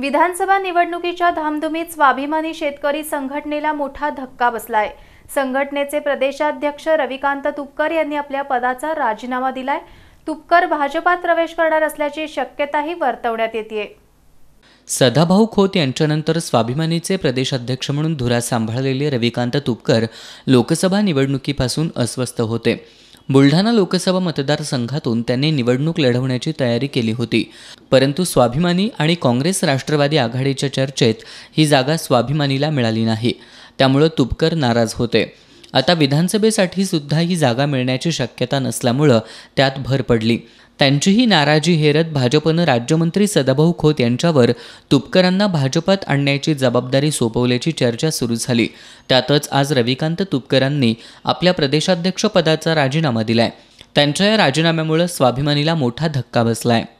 विधानसभा निवडणुकीच्या धामधुमीत स्वाभिमानी शेतकरी संघटनेला मोठा धक्का बसलाय संघटनेचे प्रदेशाध्यक्ष रविकांत तुपकर यांनी आपल्या पदाचा राजीनामा दिलाय तुपकर भाजपात प्रवेश करणार असल्याची शक्यताही वर्तवण्यात येते सदाभाऊ खोत यांच्यानंतर स्वाभिमानीचे प्रदेशाध्यक्ष म्हणून धुरा सांभाळलेले रविकांत तुपकर लोकसभा निवडणुकीपासून अस्वस्थ होते बुलढाणा लोकसभा मतदारसंघातून त्यांनी निवडणूक लढवण्याची तयारी केली होती परंतु स्वाभिमानी आणि काँग्रेस राष्ट्रवादी आघाडीच्या चर्चेत ही जागा स्वाभिमानीला मिळाली नाही त्यामुळं तुपकर नाराज होते आता विधानसभेसाठी सुद्धा ही जागा मिळण्याची शक्यता नसल्यामुळं त्यात भर पडली त्यांचीही नाराजी हेरत भाजपनं राज्यमंत्री सदाभाऊ खोत यांच्यावर तुपकरांना भाजपात आणण्याची जबाबदारी सोपवल्याची चर्चा सुरू झाली त्यातच आज रविकांत तुपकरांनी आपल्या प्रदेशाध्यक्षपदाचा राजीनामा दिलाय त्यांच्या या राजीनाम्यामुळे स्वाभिमानीला मोठा धक्का बसलाय